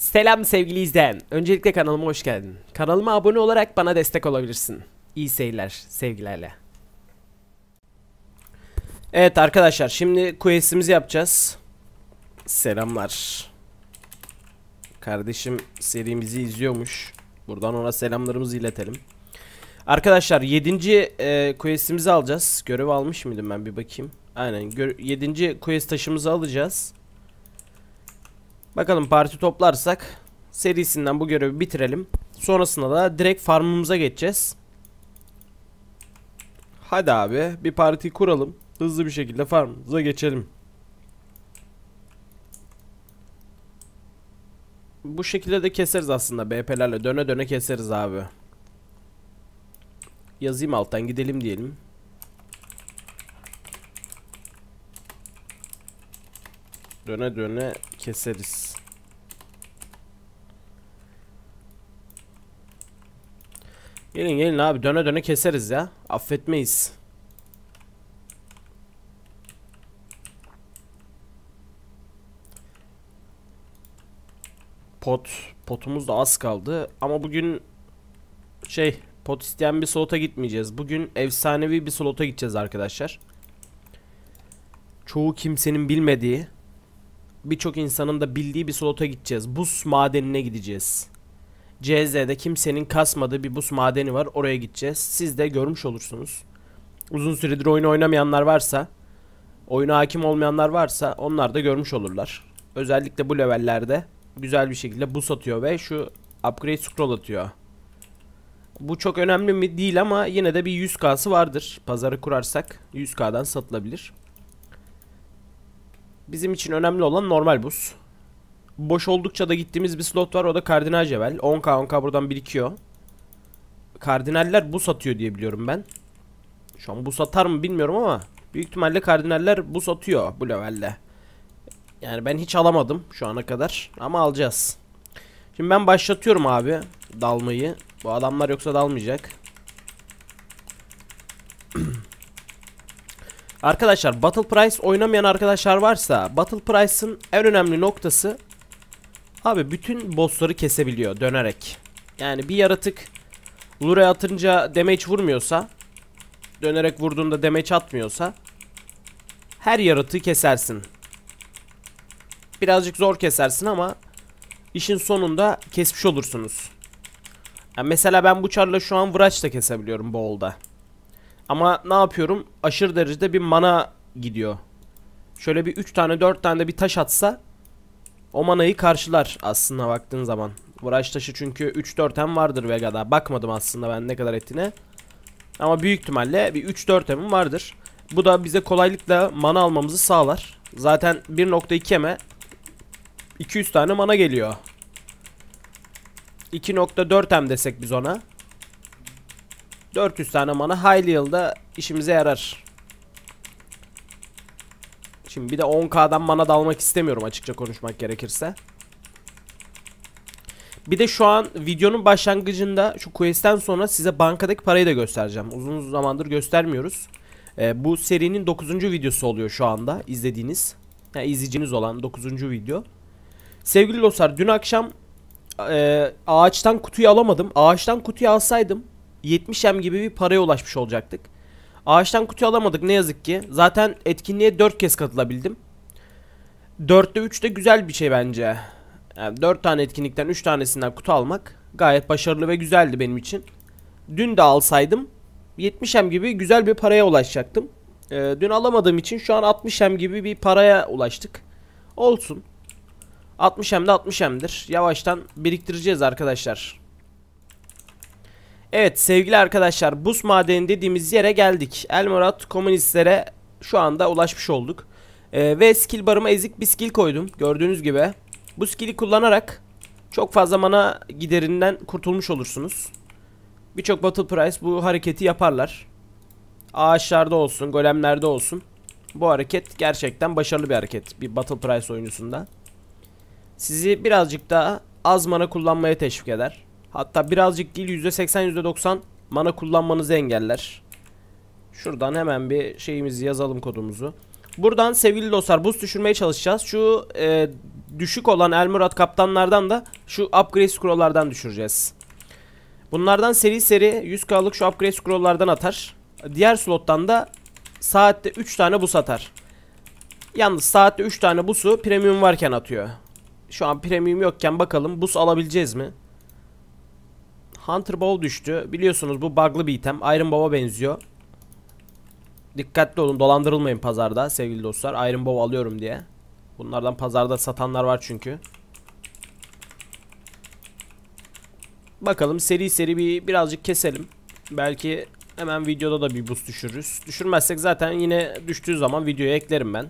Selam sevgili izleyen. Öncelikle kanalıma hoş geldin. Kanalıma abone olarak bana destek olabilirsin. İyi seyirler, sevgilerle. Evet arkadaşlar şimdi quest'imizi yapacağız. Selamlar. Kardeşim serimizi izliyormuş. Buradan ona selamlarımızı iletelim. Arkadaşlar 7. E, quest'imizi alacağız. Görev almış mıydım ben bir bakayım. Aynen 7. quest taşımızı alacağız. Bakalım parti toplarsak serisinden bu görevi bitirelim. Sonrasında da direkt farmımıza geçeceğiz. Hadi abi bir parti kuralım. Hızlı bir şekilde farmımıza geçelim. Bu şekilde de keseriz aslında BP'lerle döne döne keseriz abi. Yazayım alttan gidelim diyelim. Döne döne keseriz. Gelin gelin abi döne döne keseriz ya. Affetmeyiz. Pot. Potumuz da az kaldı. Ama bugün şey pot isteyen bir slota gitmeyeceğiz. Bugün efsanevi bir slota gideceğiz arkadaşlar. Çoğu kimsenin bilmediği birçok insanın da bildiği bir slota gideceğiz. Buz madenine gideceğiz. CZ'de kimsenin kasmadığı bir buz madeni var. Oraya gideceğiz. Siz de görmüş olursunuz. Uzun süredir oyunu oynamayanlar varsa, oyuna hakim olmayanlar varsa onlar da görmüş olurlar. Özellikle bu levellerde güzel bir şekilde buz atıyor ve şu upgrade scroll atıyor. Bu çok önemli mi değil ama yine de bir 100k'sı vardır. Pazarı kurarsak 100k'dan satılabilir. Bizim için önemli olan normal buz. Boş oldukça da gittiğimiz bir slot var. O da kardinal cevvel. 10k 10k buradan birikiyor. Kardinaller bu satıyor diye biliyorum ben. Şu an bu satar mı bilmiyorum ama büyük ihtimalle kardinaller bu satıyor bu levelde Yani ben hiç alamadım şu ana kadar ama alacağız. Şimdi ben başlatıyorum abi dalmayı. Bu adamlar yoksa dalmayacak. Arkadaşlar Battle Price oynamayan arkadaşlar varsa Battle Price'ın en önemli noktası Abi bütün bossları kesebiliyor dönerek. Yani bir yaratık Lure atınca damage vurmuyorsa Dönerek vurduğunda damage atmıyorsa Her yaratığı kesersin. Birazcık zor kesersin ama işin sonunda kesmiş olursunuz. Yani mesela ben bu charla şu an Vraç da kesebiliyorum Boğul'da. Ama ne yapıyorum? Aşırı derecede bir mana gidiyor. Şöyle bir 3 tane 4 tane de bir taş atsa o manayı karşılar aslında baktığın zaman. Vuraç taşı çünkü 3-4 hem vardır Vega'da. Bakmadım aslında ben ne kadar ettiğine. Ama büyük ihtimalle bir 3-4 hem vardır. Bu da bize kolaylıkla mana almamızı sağlar. Zaten 1.2 eme 200 tane mana geliyor. 2.4 hem desek biz ona. 400 tane mana Highly Yıl'da işimize yarar. Şimdi bir de 10k'dan mana dalmak istemiyorum açıkça konuşmak gerekirse. Bir de şu an videonun başlangıcında şu quest'ten sonra size bankadaki parayı da göstereceğim. Uzun zamandır göstermiyoruz. Ee, bu serinin 9. videosu oluyor şu anda izlediğiniz. Yani izleyiciniz olan 9. video. Sevgili dostlar dün akşam e, ağaçtan kutuyu alamadım. Ağaçtan kutuyu alsaydım 70M gibi bir paraya ulaşmış olacaktık. Ağaçtan kutu alamadık ne yazık ki. Zaten etkinliğe 4 kez katılabildim. 4'te 3 de güzel bir şey bence. Yani 4 tane etkinlikten 3 tanesinden kutu almak gayet başarılı ve güzeldi benim için. Dün de alsaydım 70M gibi güzel bir paraya ulaşacaktım. Ee, dün alamadığım için şu an 60M gibi bir paraya ulaştık. Olsun. 60M de 60M'dir. Yavaştan biriktireceğiz arkadaşlar. Evet sevgili arkadaşlar buz madeni dediğimiz yere geldik. Elmorat komünistlere şu anda ulaşmış olduk. Ee, ve skill barıma ezik bir skill koydum. Gördüğünüz gibi. Bu skill'i kullanarak çok fazla mana giderinden kurtulmuş olursunuz. Birçok Battle Price bu hareketi yaparlar. Ağaçlarda olsun, golemlerde olsun. Bu hareket gerçekten başarılı bir hareket bir Battle Price oyuncusunda. Sizi birazcık daha az mana kullanmaya teşvik eder. Hatta birazcık değil %80 %90 mana kullanmanızı engeller. Şuradan hemen bir şeyimizi yazalım kodumuzu. Buradan sevgili dostlar buz düşürmeye çalışacağız. Şu e, düşük olan Elmurat kaptanlardan da şu upgrade scrolllardan düşüreceğiz. Bunlardan seri seri 100k'lık şu upgrade scrolllardan atar. Diğer slottan da saatte 3 tane bus atar. Yalnız saatte 3 tane busu premium varken atıyor. Şu an premium yokken bakalım bus alabileceğiz mi? Hunter Bow düştü. Biliyorsunuz bu bug'lı bir item. Iron Bow'a benziyor. Dikkatli olun dolandırılmayın pazarda sevgili dostlar. Iron Bow alıyorum diye. Bunlardan pazarda satanlar var çünkü. Bakalım seri seri bir birazcık keselim. Belki hemen videoda da bir boost düşürürüz. Düşürmezsek zaten yine düştüğü zaman videoya eklerim ben.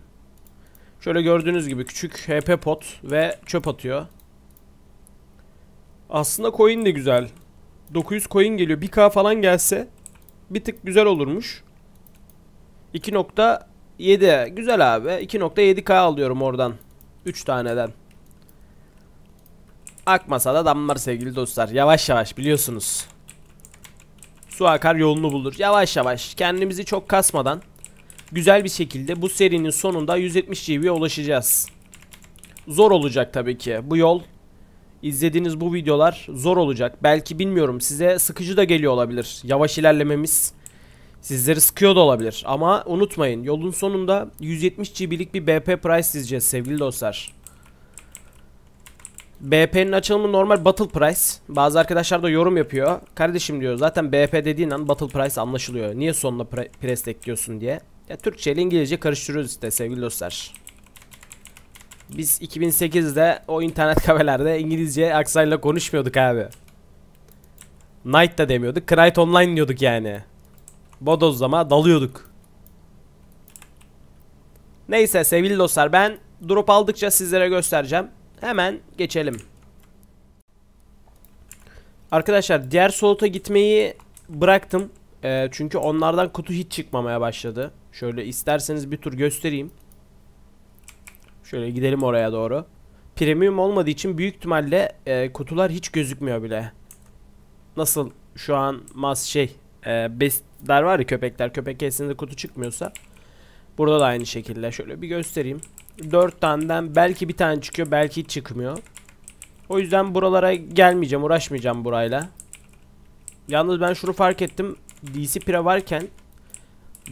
Şöyle gördüğünüz gibi küçük HP pot ve çöp atıyor. Aslında coin de güzel. 900 coin geliyor. 1k falan gelse bir tık güzel olurmuş. 2.7 güzel abi. 2.7k alıyorum oradan. 3 taneden. Akmasa da damlar sevgili dostlar. Yavaş yavaş biliyorsunuz. Su akar yolunu bulur. Yavaş yavaş kendimizi çok kasmadan güzel bir şekilde bu serinin sonunda 170 GB'ye ulaşacağız. Zor olacak tabii ki. Bu yol izlediğiniz bu videolar zor olacak. Belki bilmiyorum size sıkıcı da geliyor olabilir. Yavaş ilerlememiz sizleri sıkıyor da olabilir. Ama unutmayın yolun sonunda 170 GB'lik bir BP Price izleyeceğiz sevgili dostlar. BP'nin açılımı normal Battle Price. Bazı arkadaşlar da yorum yapıyor. Kardeşim diyor zaten BP dediğin an Battle Price anlaşılıyor. Niye sonuna Price ekliyorsun diye. Ya Türkçe ile İngilizce karıştırıyoruz işte sevgili dostlar. Biz 2008'de o internet kafelerde İngilizce aksanla konuşmuyorduk abi. Night da demiyorduk. Knight Online diyorduk yani. Bodozlama dalıyorduk. Neyse sevgili dostlar ben drop aldıkça sizlere göstereceğim. Hemen geçelim. Arkadaşlar diğer slota gitmeyi bıraktım. E, çünkü onlardan kutu hiç çıkmamaya başladı. Şöyle isterseniz bir tur göstereyim. Şöyle gidelim oraya doğru. Premium olmadığı için büyük ihtimalle e, kutular hiç gözükmüyor bile. Nasıl şu an mas şey e, bestler var ya köpekler. Köpek kesinlikle kutu çıkmıyorsa. Burada da aynı şekilde. Şöyle bir göstereyim. 4 taneden belki bir tane çıkıyor belki hiç çıkmıyor. O yüzden buralara gelmeyeceğim uğraşmayacağım burayla. Yalnız ben şunu fark ettim. DC Pira varken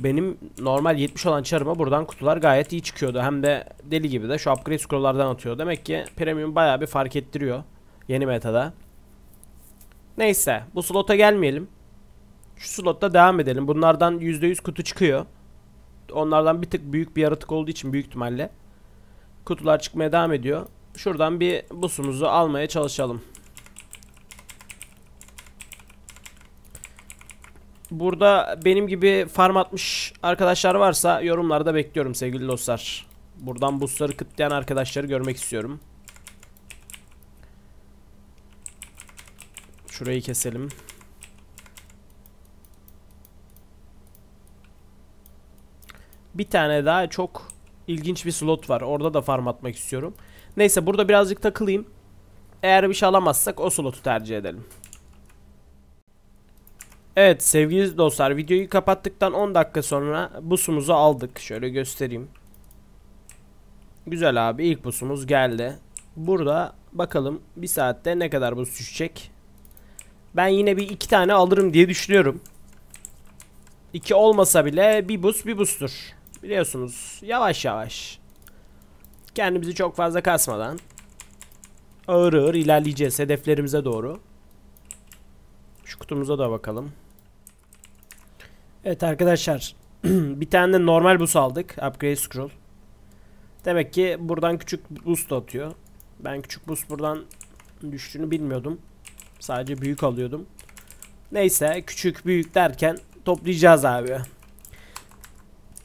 benim normal 70 olan çarıma buradan kutular gayet iyi çıkıyordu. Hem de deli gibi de şu upgrade scrolllardan atıyor. Demek ki premium baya bir fark ettiriyor yeni metada. Neyse bu slota gelmeyelim. Şu slotta devam edelim. Bunlardan %100 kutu çıkıyor. Onlardan bir tık büyük bir yaratık olduğu için büyük ihtimalle. Kutular çıkmaya devam ediyor. Şuradan bir busumuzu almaya çalışalım. Burada benim gibi farm atmış arkadaşlar varsa yorumlarda bekliyorum sevgili dostlar. Buradan boostları kıtlayan arkadaşları görmek istiyorum. Şurayı keselim. Bir tane daha çok ilginç bir slot var. Orada da farm atmak istiyorum. Neyse burada birazcık takılayım. Eğer bir şey alamazsak o slotu tercih edelim. Evet sevgili dostlar videoyu kapattıktan 10 dakika sonra busumuzu aldık. Şöyle göstereyim. Güzel abi ilk busumuz geldi. Burada bakalım bir saatte ne kadar buz düşecek. Ben yine bir iki tane alırım diye düşünüyorum. İki olmasa bile bir buz bir bustur. Biliyorsunuz yavaş yavaş. Kendimizi çok fazla kasmadan. Ağır ağır ilerleyeceğiz hedeflerimize doğru. Şu kutumuza da bakalım. Evet arkadaşlar. bir tane de normal boost aldık. Upgrade scroll. Demek ki buradan küçük boost atıyor. Ben küçük boost buradan düştüğünü bilmiyordum. Sadece büyük alıyordum. Neyse küçük büyük derken toplayacağız abi.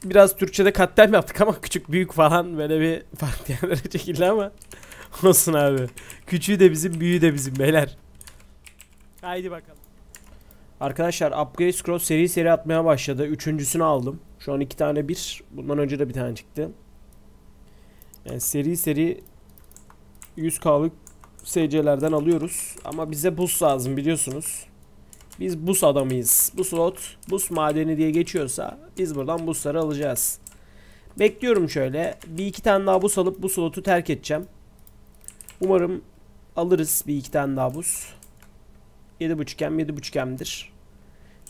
Biraz Türkçe'de katliam yaptık ama küçük büyük falan böyle bir farklı yerlere çekildi ama olsun abi. Küçüğü de bizim büyüğü de bizim beyler. Haydi bakalım. Arkadaşlar upgrade scroll seri seri atmaya başladı. Üçüncüsünü aldım. Şu an iki tane bir. Bundan önce de bir tane çıktı. Yani seri seri 100k'lık SC'lerden alıyoruz. Ama bize buz lazım biliyorsunuz. Biz buz adamıyız. Bu slot buz madeni diye geçiyorsa biz buradan buzları alacağız. Bekliyorum şöyle. Bir iki tane daha buz alıp bu slotu terk edeceğim. Umarım alırız bir iki tane daha buz. 7.5M 7.5M'dir.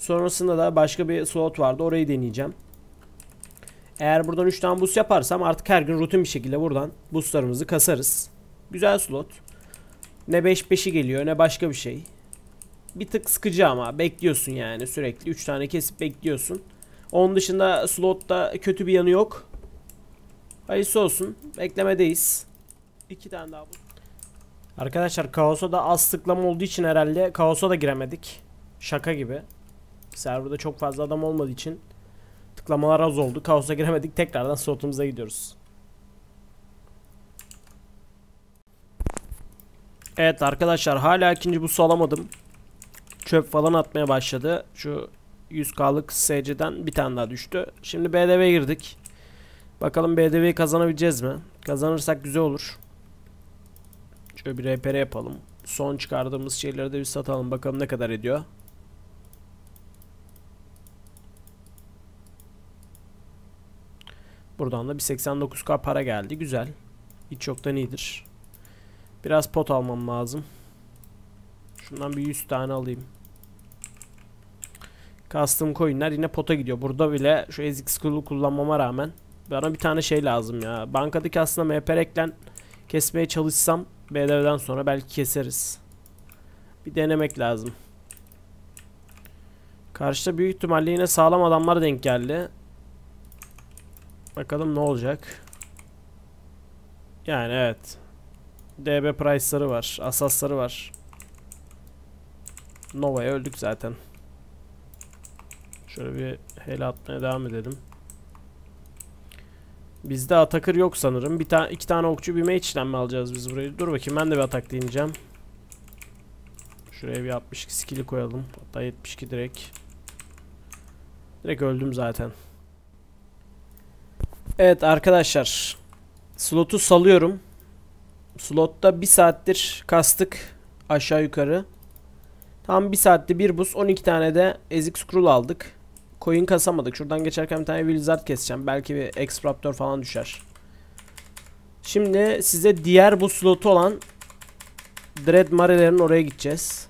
Sonrasında da başka bir slot vardı. Orayı deneyeceğim. Eğer buradan 3 tane boost yaparsam artık her gün rutin bir şekilde buradan boostlarımızı kasarız. Güzel slot. Ne 5-5'i geliyor ne başka bir şey. Bir tık sıkıcı ama bekliyorsun yani sürekli. 3 tane kesip bekliyorsun. Onun dışında slotta kötü bir yanı yok. Hayırlısı olsun. Beklemedeyiz. 2 tane daha boost. Arkadaşlar kaosa da az tıklama olduğu için herhalde kaosa da giremedik. Şaka gibi. Serverda çok fazla adam olmadığı için tıklamalar az oldu. Kaosa giremedik. Tekrardan slotumuza gidiyoruz. Evet arkadaşlar hala ikinci bu alamadım. Çöp falan atmaya başladı. Şu 100k'lık SC'den bir tane daha düştü. Şimdi BDV'ye girdik. Bakalım BDV'yi kazanabileceğiz mi? Kazanırsak güzel olur. Şöyle bir RPR yapalım. Son çıkardığımız şeyleri de bir satalım. Bakalım ne kadar ediyor. Buradan da bir 89k para geldi. Güzel. Hiç yoktan iyidir. Biraz pot almam lazım. Şundan bir 100 tane alayım. Custom coinler yine pota gidiyor. Burada bile şu ezik Cool'u kullanmama rağmen bana bir tane şey lazım ya. Bankadaki aslında MP reklen kesmeye çalışsam BDV'den sonra belki keseriz. Bir denemek lazım. Karşıda büyük ihtimalle yine sağlam adamlar denk geldi. Bakalım ne olacak. Yani evet. DB Price'ları var. Asas'ları var. Nova'ya öldük zaten. Şöyle bir hele atmaya devam edelim. Bizde atakır yok sanırım. Bir tane iki tane okçu bir mage alacağız biz burayı? Dur bakayım ben de bir atak deneyeceğim. Şuraya bir 62 skill'i koyalım. Hatta 72 direkt. Direkt öldüm zaten. Evet arkadaşlar. Slotu salıyorum. Slotta bir saattir kastık aşağı yukarı. Tam bir saatte bir buz 12 tane de ezik scroll aldık. Coin kasamadık. Şuradan geçerken bir tane wizard keseceğim. Belki bir extraptor falan düşer. Şimdi size diğer bu slotu olan dreadmarelerin oraya gideceğiz.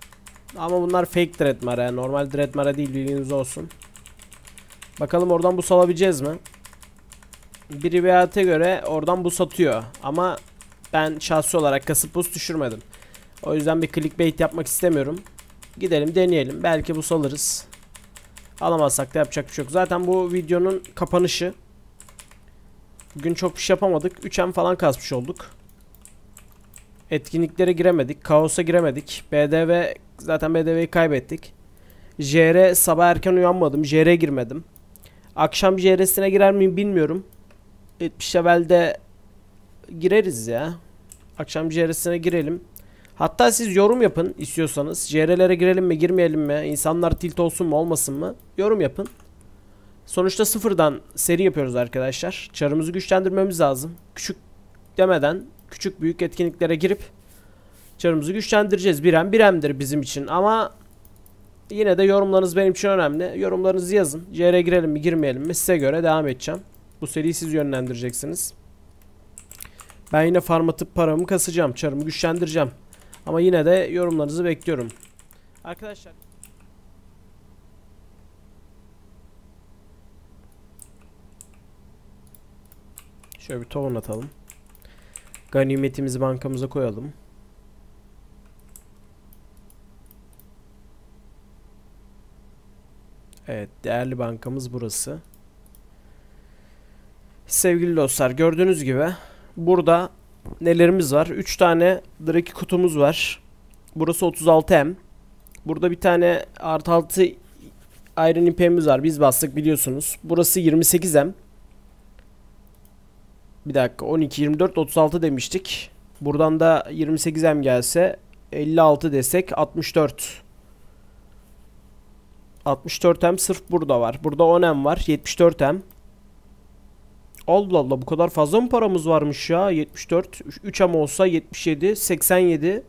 Ama bunlar fake dreadmare Normal dreadmare değil bilginiz olsun. Bakalım oradan bu salabileceğiz mi? Briviyat'e göre oradan bu satıyor. Ama ben şahsi olarak kasıp buz düşürmedim. O yüzden bir clickbait yapmak istemiyorum. Gidelim deneyelim. Belki bu salırız. Alamazsak da yapacak bir şey yok. Zaten bu videonun kapanışı. Bugün çok bir şey yapamadık. 3M falan kasmış olduk. Etkinliklere giremedik. Kaosa giremedik. BDV zaten BDV'yi kaybettik. JR sabah erken uyanmadım. Jre girmedim. Akşam JR'sine girer miyim bilmiyorum. 70 e, levelde gireriz ya. Akşam JR'sine girelim. Hatta siz yorum yapın istiyorsanız. JR'lere girelim mi girmeyelim mi? İnsanlar tilt olsun mu olmasın mı? Yorum yapın. Sonuçta sıfırdan seri yapıyoruz arkadaşlar. Çarımızı güçlendirmemiz lazım. Küçük demeden küçük büyük etkinliklere girip çarımızı güçlendireceğiz. Birem biremdir bizim için ama yine de yorumlarınız benim için önemli. Yorumlarınızı yazın. CR'e girelim mi girmeyelim mi size göre devam edeceğim. Bu seriyi siz yönlendireceksiniz. Ben yine farm atıp paramı kasacağım. Çarımı güçlendireceğim. Ama yine de yorumlarınızı bekliyorum. Arkadaşlar. Şöyle bir tohum atalım. Ganimetimizi bankamıza koyalım. Evet değerli bankamız burası. Burası. Sevgili dostlar gördüğünüz gibi burada nelerimiz var? 3 tane Draki kutumuz var. Burası 36M. Burada bir tane artı 6 Iron ipemiz var. Biz bastık biliyorsunuz. Burası 28M. Bir dakika 12, 24, 36 demiştik. Buradan da 28M gelse 56 desek 64. 64M sırf burada var. Burada 10M var. 74M. Allah Allah bu kadar fazla mı paramız varmış ya? 74, 3 ama olsa 77, 87,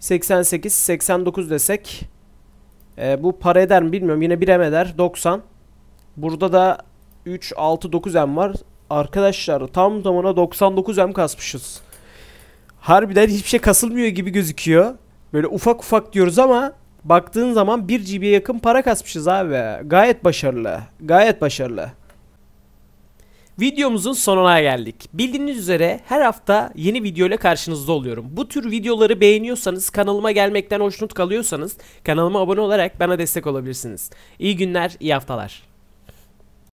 88, 89 desek. E, bu para eder mi bilmiyorum. Yine 1 M eder. 90. Burada da 3, 6, 9 M var. Arkadaşlar tam tamına 99 M kasmışız. Harbiden hiçbir şey kasılmıyor gibi gözüküyor. Böyle ufak ufak diyoruz ama baktığın zaman 1 GB'ye yakın para kasmışız abi. Gayet başarılı. Gayet başarılı. Videomuzun sonuna geldik. Bildiğiniz üzere her hafta yeni video ile karşınızda oluyorum. Bu tür videoları beğeniyorsanız, kanalıma gelmekten hoşnut kalıyorsanız kanalıma abone olarak bana destek olabilirsiniz. İyi günler, iyi haftalar.